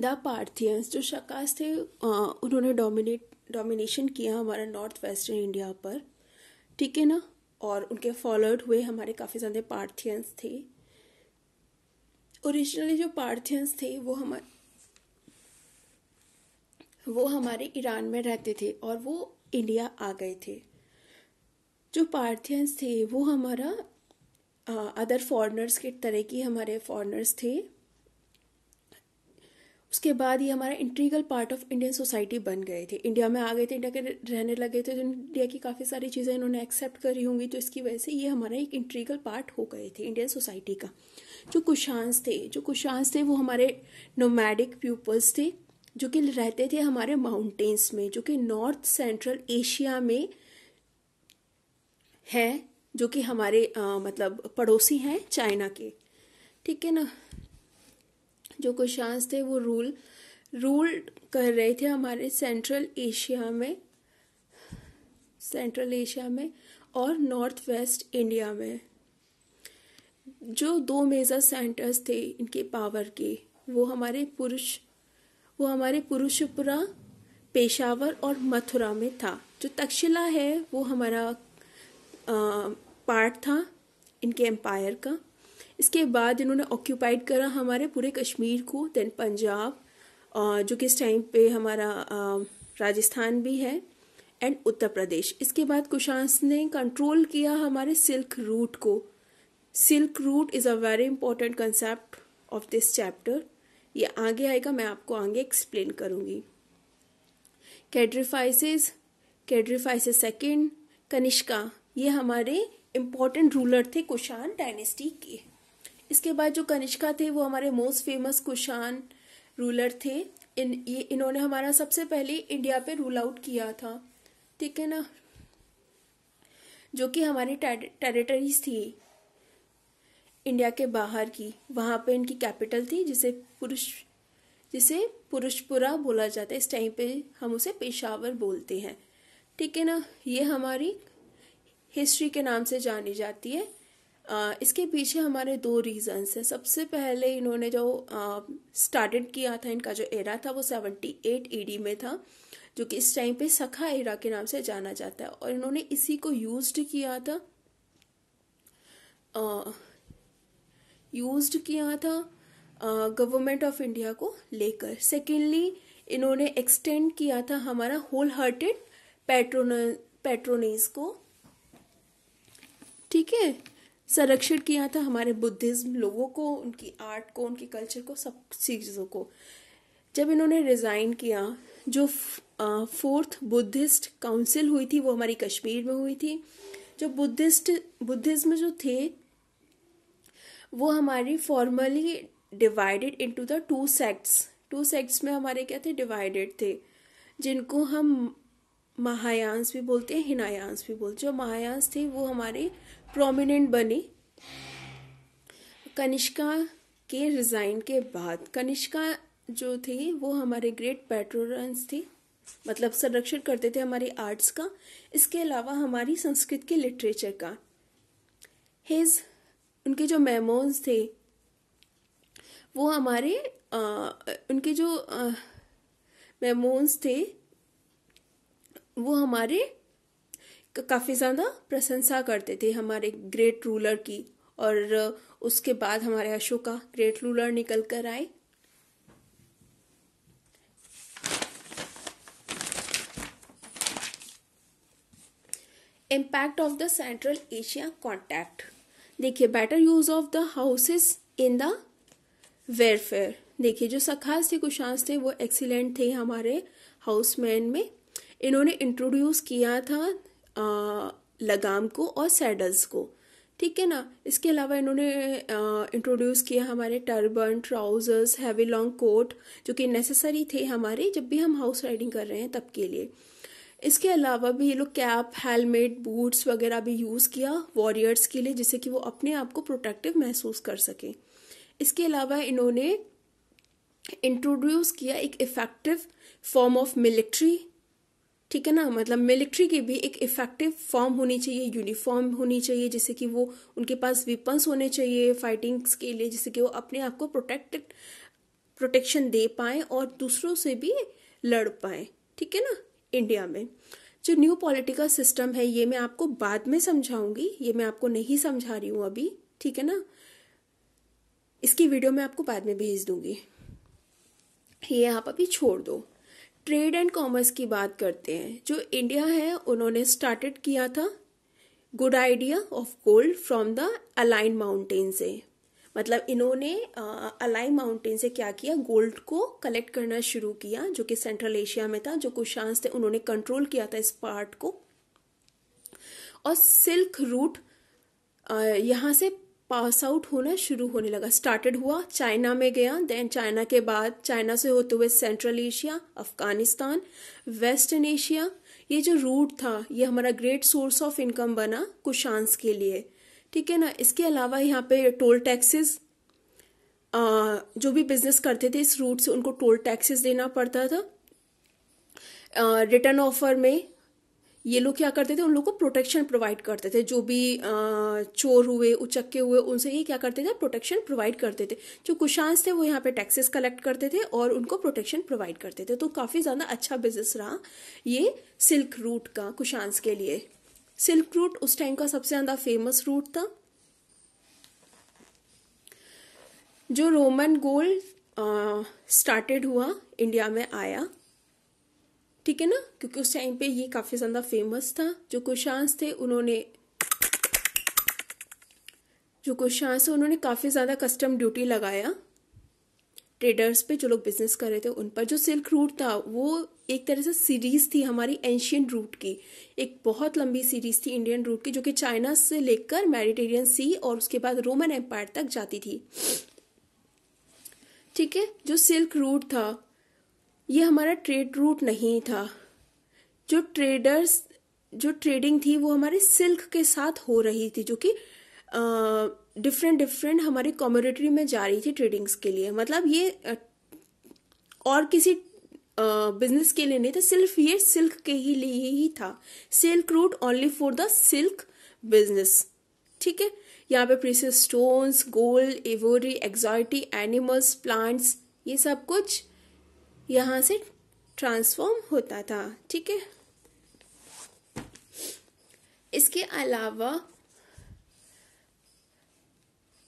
the Parthians जो शकास थे उन्होंने डोमिनेट डोमिनेशन किया हमारा नॉर्थ वेस्टर्न इंडिया पर ठीक है ना और उनके फॉलोअर्ड हुए हमारे काफ़ी ज़्यादा पार्थियंस थे ओरिजिनली जो पार्थियंस थे वो हमारे वो हमारे ईरान में रहते थे और वो इंडिया आ गए थे जो पार्थियंस थे वो हमारा अदर फॉरनर्स के तरह की हमारे फॉरनर्स थे उसके बाद ये हमारा integral part of Indian society बन गए थे इंडिया में आ गए थे इंडिया के रहने लगे थे तो इंडिया की काफ़ी सारी चीज़ें इन्होंने एक्सेप्ट करी होंगी तो इसकी वजह से ये हमारा एक इंट्रीगल पार्ट हो गए थे इंडियन सोसाइटी का जो कुशांस थे जो कुशांस थे वो हमारे नोमैडिक पीपल्स थे जो कि रहते थे हमारे माउंटेन्स में जो कि नॉर्थ सेंट्रल एशिया में है जो कि हमारे आ, मतलब पड़ोसी हैं चाइना के ठीक है ना जो कुशांस थे वो रूल रूल कर रहे थे हमारे सेंट्रल एशिया में सेंट्रल एशिया में और नॉर्थ वेस्ट इंडिया में जो दो मेजर सेंटर्स थे इनके पावर के वो हमारे पुरुष वो हमारे पुरुषपुरा पेशावर और मथुरा में था जो तक्षशिला है वो हमारा पार्ट था इनके एम्पायर का इसके बाद इन्होंने ऑक्यूपाइड करा हमारे पूरे कश्मीर को देन पंजाब जो कि इस टाइम पे हमारा राजस्थान भी है एंड उत्तर प्रदेश इसके बाद कुशांस ने कंट्रोल किया हमारे सिल्क रूट को silk route is a very important concept of this chapter ये आगे आएगा मैं आपको आगे एक्सप्लेन करूँगी कैड्रीफाइसिस कैड्रीफाइसिस सेकेंड कनिष्का ये हमारे इम्पोर्टेंट रूलर थे कुशान डायनेस्टी के इसके बाद जो कनिष्का थे वो हमारे मोस्ट फेमस कुशान रूलर थे इन ये इन्होंने हमारा सबसे पहले इंडिया पे रूल आउट किया था ठीक है ना जो कि हमारी टेरिटरीज थी इंडिया के बाहर की वहाँ पे इनकी कैपिटल थी जिसे पुरुष जिसे पुरुषपुरा बोला जाता है इस टाइम पे हम उसे पेशावर बोलते हैं ठीक है ना ये हमारी हिस्ट्री के नाम से जानी जाती है इसके पीछे हमारे दो रीजंस हैं सबसे पहले इन्होंने जो स्टार्टेड किया था इनका जो एरा था वो सेवेंटी एट ईडी में था जो कि इस टाइम पे सखा एरा के नाम से जाना जाता है और इन्होंने इसी को यूज्ड किया था यूज्ड किया था गवर्नमेंट ऑफ इंडिया को लेकर सेकेंडली इन्होंने एक्सटेंड किया था हमारा होल हार्टेड पैट्रोन पेट्रोनेस को ठीक है संरक्षण किया था हमारे बुद्धिज़्म लोगों को उनकी आर्ट को उनके कल्चर को सब चीज़ों को जब इन्होंने रिज़ाइन किया जो फोर्थ बुद्धिस्ट काउंसिल हुई थी वो हमारी कश्मीर में हुई थी जो बुद्धिस्ट बुद्धिज़्म जो थे वो हमारी formerly divided into the two sects two sects में हमारे क्या थे डिवाइडेड थे जिनको हम महायांस भी बोलते हैं हिनायांस भी बोलते हैं जो महायांस थे वो हमारे प्रोमिनेंट बनी कनिष्का के रिजाइन के बाद कनिष्का जो थी वो हमारे ग्रेट पैट्रोन्स थी मतलब संरक्षण करते थे हमारे आर्ट्स का इसके अलावा हमारी संस्कृत के लिटरेचर का हिज उनके जो मेमोज थे वो हमारे आ, उनके जो मेमोज थे वो हमारे काफ़ी ज़्यादा प्रशंसा करते थे हमारे ग्रेट रूलर की और उसके बाद हमारे अशोका ग्रेट रूलर निकल कर आए impact of the central Asia contact देखिए better use of the horses in the warfare देखिए जो सखास थे कुशांस थे वो एक्सीलेंट थे हमारे हाउसमैन में इन्होंने इंट्रोड्यूस किया था लगाम को और सैडल्स को ठीक है ना इसके अलावा इन्होंने इंट्रोड्यूस किया हमारे turban trousers heavy long coat जो कि नेसेसरी थे हमारे जब भी हम हाउस राइडिंग कर रहे हैं तब के लिए इसके अलावा भी ये लोग कैप हेलमेट बूट्स वगैरह भी यूज़ किया वॉरियर्स के लिए जिससे कि वो अपने आप को प्रोटेक्टिव महसूस कर सकें इसके अलावा इन्होंने इंट्रोड्यूस किया एक इफ़ेक्टिव फॉर्म ऑफ मिलिट्री ठीक है ना मतलब मिलिट्री की भी एक इफेक्टिव फॉर्म होनी चाहिए यूनिफॉर्म होनी चाहिए जिससे कि वो उनके पास वेपन्स होने चाहिए फाइटिंग्स के लिए जिससे कि वो अपने आप को प्रोटेक्टेड प्रोटेक्शन दे पाए और दूसरों से भी लड़ पाए ठीक है ना इंडिया में जो न्यू पॉलिटिकल सिस्टम है ये मैं आपको बाद में समझाऊंगी ये मैं आपको नहीं समझा रही हूँ अभी ठीक है ना इसकी वीडियो मैं आपको बाद में भेज दूंगी ये आप अभी छोड़ दो ट्रेड एंड कॉमर्स की बात करते हैं जो इंडिया है उन्होंने स्टार्टेड किया था good idea of gold from the Altai mountain से मतलब इन्होंने अलाइन माउंटेन से क्या किया गोल्ड को कलेक्ट करना शुरू किया जो कि सेंट्रल एशिया में था जो कुशांस थे उन्होंने कंट्रोल किया था इस पार्ट को और सिल्क रूट यहाँ से पास आउट होना शुरू होने लगा स्टार्टेड हुआ चाइना में गया देन चाइना के बाद चाइना से होते हुए central Asia Afghanistan western Asia ये जो रूट था ये हमारा ग्रेट सोर्स ऑफ इनकम बना कुशांस के लिए ठीक है ना इसके अलावा यहाँ पे टोल टैक्सेस जो भी बिजनेस करते थे इस रूट से उनको टोल टैक्सेस देना पड़ता था रिटर्न ऑफर में ये लोग क्या करते थे उन लोग को प्रोटेक्शन प्रोवाइड करते थे जो भी चोर हुए उचक्के हुए उनसे ये क्या करते थे प्रोटेक्शन प्रोवाइड करते थे जो कुशांस थे वो यहाँ पे टैक्सेस कलेक्ट करते थे और उनको प्रोटेक्शन प्रोवाइड करते थे तो काफ़ी ज़्यादा अच्छा बिजनेस रहा ये सिल्क रूट का कुशांस के लिए सिल्क रूट उस टाइम का सबसे ज़्यादा फेमस रूट था जो रोमन गोल्ड स्टार्टेड हुआ इंडिया में आया ठीक है ना क्योंकि उस टाइम पे ये काफी ज्यादा फेमस था जो कुशांस थे उन्होंने जो कुशांस थे उन्होंने काफी ज्यादा कस्टम ड्यूटी लगाया ट्रेडर्स पे जो लोग बिजनेस कर रहे थे उन पर जो सिल्क रूट था वो एक तरह से सीरीज थी हमारी एंशियंट रूट की एक बहुत लंबी सीरीज थी इंडियन रूट की जो कि चाइना से लेकर मेडिटेरियन सी और उसके बाद रोमन एम्पायर तक जाती थी ठीक है जो सिल्क रूट था ये हमारा ट्रेड रूट नहीं था जो ट्रेडर्स जो ट्रेडिंग थी वो हमारे सिल्क के साथ हो रही थी जो कि डिफरेंट डिफरेंट हमारी कॉमोडिटी में जा रही थी ट्रेडिंग्स के लिए मतलब ये और किसी बिजनेस के लिए नहीं था सिर्फ ये सिल्क के ही लिए ही था silk route only for the silk business ठीक है यहाँ पे precious stones gold ivory exotic animals plants ये सब कुछ यहाँ से ट्रांसफॉर्म होता था ठीक है इसके अलावा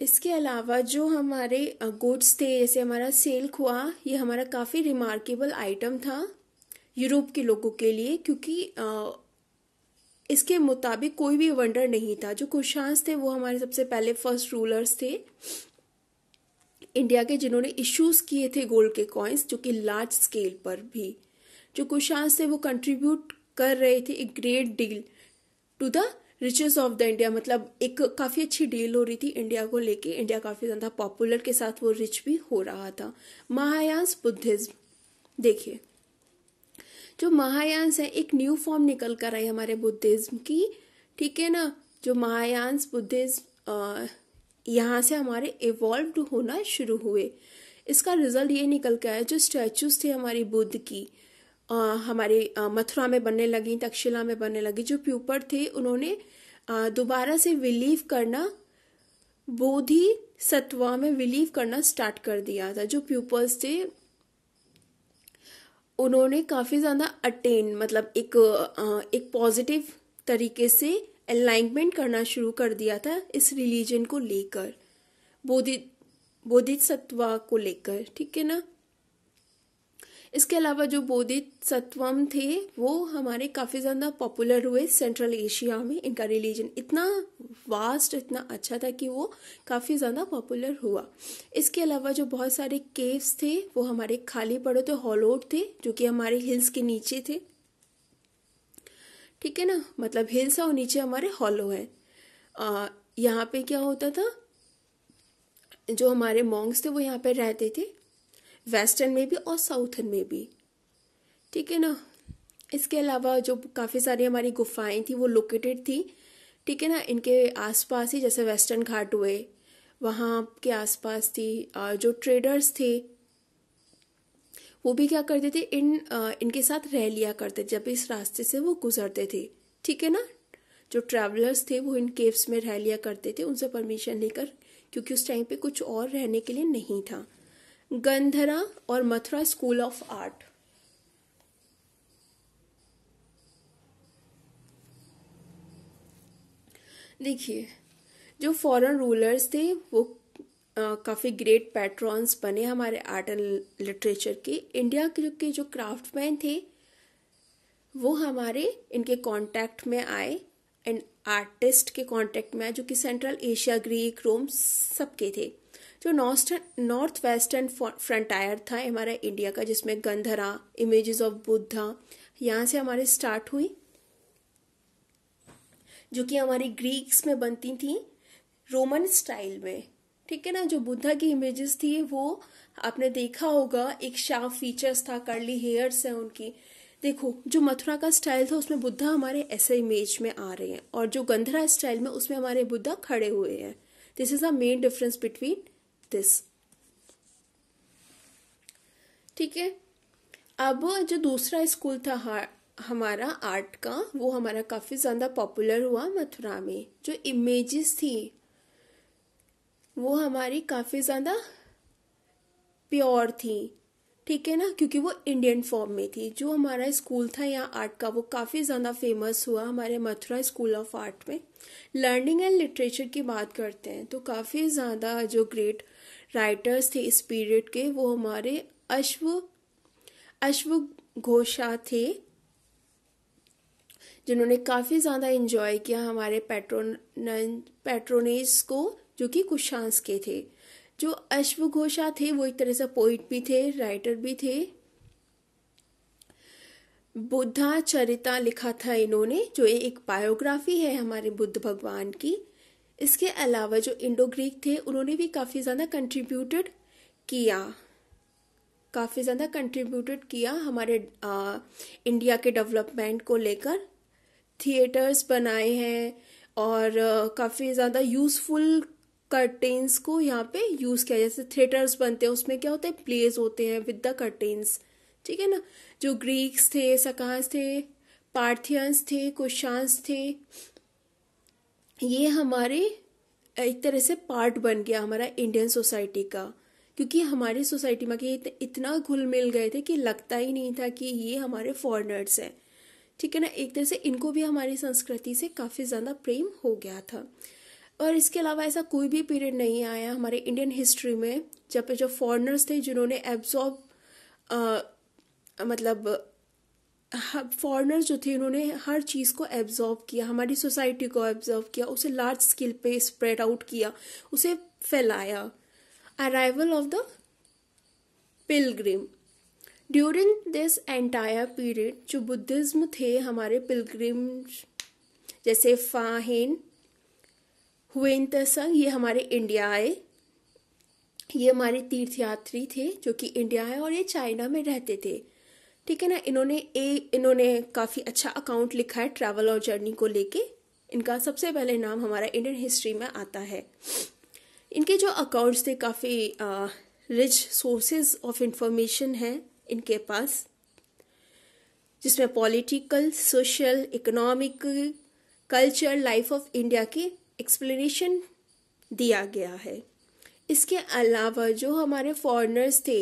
इसके अलावा जो हमारे गुड्स uh, थे जैसे हमारा सेल्क हुआ ये हमारा काफ़ी रिमार्केबल आइटम था यूरोप के लोगों के लिए क्योंकि uh, इसके मुताबिक कोई भी वंडर नहीं था जो कुशांस थे वो हमारे सबसे पहले फर्स्ट रूलर्स थे इंडिया के जिन्होंने इश्यूज किए थे गोल्ड के कॉइन्स जो कि लार्ज स्केल पर भी जो कुशांत थे वो कंट्रीब्यूट कर रहे थे एक great deal to the riches of the India मतलब एक काफ़ी अच्छी डील हो रही थी इंडिया को लेके इंडिया काफ़ी ज़्यादा पॉपुलर के साथ वो रिच भी हो रहा था महायांस बुद्धिज्म देखिए जो महायांस है एक न्यू फॉर्म निकल कर आई हमारे बुद्धिज्म की ठीक है ना जो महायांस बुद्धिज्म यहाँ से हमारे इवॉल्व होना शुरू हुए इसका रिजल्ट ये निकल के आया जो स्टैचूज थे हमारी बुद्ध की आ, हमारे मथुरा में बनने लगी तक्षशिला में बनने लगी जो प्यूपर थे उन्होंने दोबारा से विलीव करना बोधि सत्वा में विलीव करना स्टार्ट कर दिया था जो प्यूपर्स थे उन्होंने काफ़ी ज़्यादा अटेन मतलब एक एक पॉजिटिव तरीके से एलाइनमेंट करना शुरू कर दिया था इस रिलीजन को लेकर बोधित बोधित सत्वा को लेकर ठीक है ना इसके अलावा जो बोधित सत्वम थे वो हमारे काफ़ी ज़्यादा पॉपुलर हुए सेंट्रल एशिया में इनका रिलीजन इतना वास्ट इतना अच्छा था कि वो काफ़ी ज़्यादा पॉपुलर हुआ इसके अलावा जो बहुत सारे केव्स थे वो हमारे खाली पड़े थे हॉलोड थे जो कि हमारे हिल्स के नीचे थे ठीक है ना मतलब हिल्स है और नीचे हमारे हॉलो है यहाँ पे क्या होता था जो हमारे मॉन्ग्स थे वो यहाँ पे रहते थे वेस्टर्न में भी और साउथर्न में भी ठीक है ना इसके अलावा जो काफ़ी सारी हमारी गुफाएं थी वो लोकेटेड थी ठीक है ना इनके आसपास ही जैसे वेस्टर्न घाट हुए वहाँ के आसपास थी जो ट्रेडर्स थे वो भी क्या करते थे इन आ, इनके साथ रह लिया करते जब इस रास्ते से वो गुजरते थे ठीक है ना जो ट्रैवलर्स थे वो इन केव्स में रह लिया करते थे उनसे परमिशन लेकर क्योंकि उस टाइम पे कुछ और रहने के लिए नहीं था गंधरा और मथुरा स्कूल ऑफ आर्ट देखिए जो फॉरेन रूलर्स थे वो काफ़ी ग्रेट पैट्रॉन्स बने हमारे आर्ट एंड लिटरेचर के इंडिया के जो, जो क्राफ्टमैन थे वो हमारे इनके कांटेक्ट में आए एंड आर्टिस्ट के कांटेक्ट में आए जो कि सेंट्रल एशिया ग्रीक रोम सबके थे जो नॉर्थ नॉर्थ वेस्टर्न फ्रंटायर था हमारा इंडिया का जिसमें गंधरा इमेजेस ऑफ बुद्धा यहाँ से हमारे स्टार्ट हुई जो कि हमारी ग्रीक्स में बनती थी रोमन स्टाइल में ठीक है ना जो बुद्धा की इमेजेस थी वो आपने देखा होगा एक शार्प फीचर्स था कर्ली हेयर्स है उनकी देखो जो मथुरा का स्टाइल था उसमें बुद्धा हमारे ऐसे इमेज में आ रहे हैं और जो गंधरा स्टाइल में उसमें हमारे बुद्धा खड़े हुए हैं this is the main difference between this ठीक है अब जो दूसरा स्कूल था हार, हमारा आर्ट का वो हमारा काफ़ी ज़्यादा पॉपुलर हुआ मथुरा में जो इमेजेस थी वो हमारी काफ़ी ज़्यादा प्योर थी ठीक है ना क्योंकि वो इंडियन फॉर्म में थी जो हमारा स्कूल था यहाँ आर्ट का वो काफ़ी ज़्यादा फेमस हुआ हमारे मथुरा स्कूल ऑफ आर्ट में लर्निंग एंड लिटरेचर की बात करते हैं तो काफ़ी ज़्यादा जो ग्रेट राइटर्स थे इस पीरियड के वो हमारे अश्व अश्व घोषा थे जिन्होंने काफ़ी ज़्यादा इन्जॉय किया हमारे पेट्रोन पेट्रोनेज को जो कि कुशांस के थे जो अश्वघोषा थे वो एक तरह से पोइट भी थे राइटर भी थे बुद्धा चरिता लिखा था इन्होंने जो एक बायोग्राफी है हमारे बुद्ध भगवान की इसके अलावा जो इंडो ग्रीक थे उन्होंने भी काफ़ी ज़्यादा कंट्रीब्यूटेड किया काफ़ी ज़्यादा कंट्रीब्यूटेड किया हमारे आ, इंडिया के डेवलपमेंट को लेकर थिएटर्स बनाए हैं और काफ़ी ज़्यादा यूज़फुल कर्टेन्स को यहाँ पे यूज़ किया जैसे थिएटर्स बनते हैं उसमें क्या होता है प्लेज होते हैं विद द कर्टेन्स ठीक है ना जो ग्रीक्स थे सकांस थे पार्थियंस थे कुशांस थे ये हमारे एक तरह से पार्ट बन गया हमारा इंडियन सोसाइटी का क्योंकि हमारी सोसाइटी में इतना घुल मिल गए थे कि लगता ही नहीं था कि ये हमारे फॉरनर्स हैं ठीक है ना एक तरह से इनको भी हमारी संस्कृति से काफ़ी ज़्यादा प्रेम हो गया था और इसके अलावा ऐसा कोई भी पीरियड नहीं आया हमारे इंडियन हिस्ट्री में जब पे जो फॉरनर्स थे जिन्होंने एब्जॉर्ब मतलब फॉरनर्स जो थे उन्होंने हर चीज़ को एब्जॉर्ब किया हमारी सोसाइटी को एब्जॉर्ब किया उसे लार्ज स्केल पे स्प्रेड आउट किया उसे फैलाया arrival of the pilgrim during this entire period जो बुद्धिज्म थे हमारे पिलग्रिम जैसे फाहिन हुए इन तरसंग ये हमारे इंडिया आए ये हमारे तीर्थयात्री थे जो कि इंडिया आए और ये चाइना में रहते थे ठीक है ना इन्होंने ए इन्होंने काफ़ी अच्छा अकाउंट लिखा है ट्रैवल और जर्नी को लेके इनका सबसे पहले नाम हमारा इंडियन हिस्ट्री में आता है इनके जो अकाउंट्स थे काफ़ी रिच सोर्सेज ऑफ इंफॉर्मेशन हैं इनके पास जिसमें political social economic culture life of India के एक्सप्लेनेशन दिया गया है इसके अलावा जो हमारे फॉरनर्स थे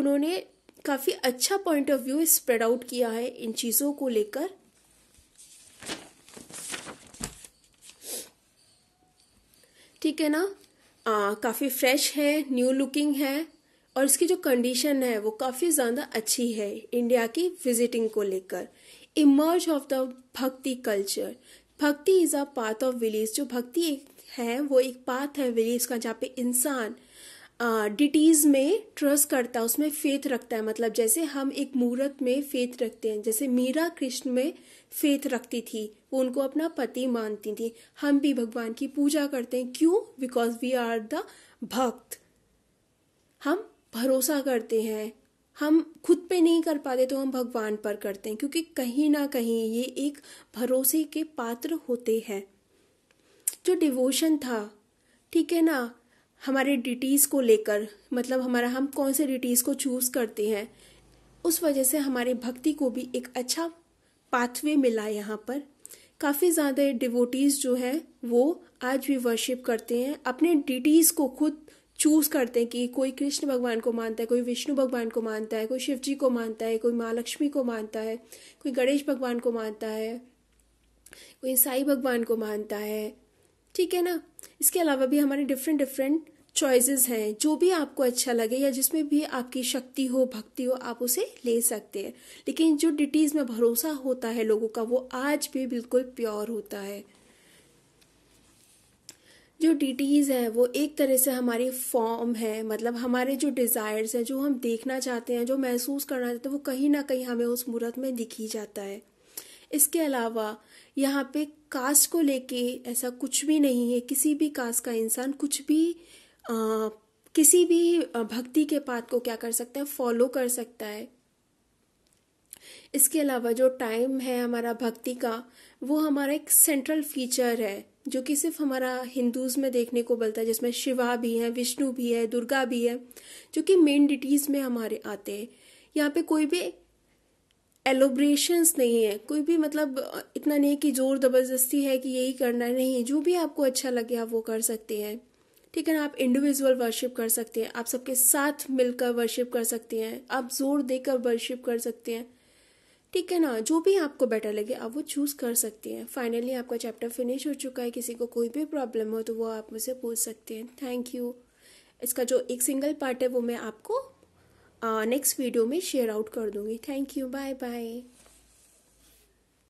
उन्होंने काफ़ी अच्छा point of view spread out किया है इन चीज़ों को लेकर ठीक है ना काफ़ी फ्रेश है न्यू लुकिंग है और इसकी जो कंडीशन है वो काफ़ी ज़्यादा अच्छी है इंडिया की विजिटिंग को लेकर emerge of the bhakti culture bhakti is a path of village जो भक्ति एक है वो एक पाथ है विलेज का जहाँ पे इंसान डिटीज में ट्रस्ट करता है उसमें फेथ रखता है मतलब जैसे हम एक मूर्त में फेथ रखते हैं जैसे मीरा कृष्ण में फेथ रखती थी वो उनको अपना पति मानती थी हम भी भगवान की पूजा करते हैं क्यों बिकॉज वी आर द भक्त हम भरोसा करते हैं हम खुद पे नहीं कर पाते तो हम भगवान पर करते हैं क्योंकि कहीं ना कहीं ये एक भरोसे के पात्र होते हैं जो डिवोशन था ठीक है ना हमारे डिटीज़ को लेकर मतलब हमारा हम कौन से डिटीज़ को चूज़ करते हैं उस वजह से हमारे भक्ति को भी एक अच्छा पाथवे मिला यहाँ पर काफ़ी ज़्यादा डिवोटीज़ जो है वो आज भी वर्शिप करते हैं अपने डिटीज़ को खुद चूज करते हैं कि कोई कृष्ण भगवान को मानता है कोई विष्णु भगवान को मानता है कोई शिव जी को मानता है कोई माँ लक्ष्मी को मानता है कोई गणेश भगवान को मानता है कोई साई भगवान को मानता है ठीक है ना इसके अलावा भी हमारे डिफरेंट डिफरेंट चॉइसेस हैं जो भी आपको अच्छा लगे या जिसमें भी आपकी शक्ति हो भक्ति हो आप उसे ले सकते हैं लेकिन जो डिटीज़ में भरोसा होता है लोगों का वो आज भी बिल्कुल प्योर होता है जो डीटीज़ हैं वो एक तरह से हमारी फॉर्म है मतलब हमारे जो डिज़ायर्स हैं जो हम देखना चाहते हैं जो महसूस करना चाहते हैं वो कहीं ना कहीं हमें उस मूर्त में दिख ही जाता है इसके अलावा यहाँ पे कास्ट को लेके ऐसा कुछ भी नहीं है किसी भी कास्ट का इंसान कुछ भी आ, किसी भी भक्ति के पात को क्या कर सकता है फॉलो कर सकता है इसके अलावा जो टाइम है हमारा भक्ति का वो हमारा एक सेंट्रल फीचर है जो कि सिर्फ हमारा हिंदूज में देखने को मिलता है जिसमें शिवा भी है विष्णु भी है दुर्गा भी है जो कि मेन डिटीज में हमारे आते हैं यहाँ पे कोई भी एलोब्रेशंस नहीं है कोई भी मतलब इतना नहीं कि जोर जबरदस्ती है कि यही करना नहीं जो भी आपको अच्छा लगे आप वो कर सकते हैं ठीक है ना आप इंडिविजुअल वर्शिप कर सकते हैं आप सबके साथ मिलकर वर्शिप कर सकते हैं आप जोर देकर वर्शिप कर सकते हैं ठीक है ना जो भी आपको बेटर लगे आप वो चूज़ कर सकती हैं फाइनली आपका चैप्टर फिनिश हो चुका है किसी को कोई भी प्रॉब्लम हो तो वो आप मुझसे पूछ सकते हैं थैंक यू इसका जो एक सिंगल पार्ट है वो मैं आपको नेक्स्ट वीडियो में शेयर आउट कर दूँगी थैंक यू बाय बाय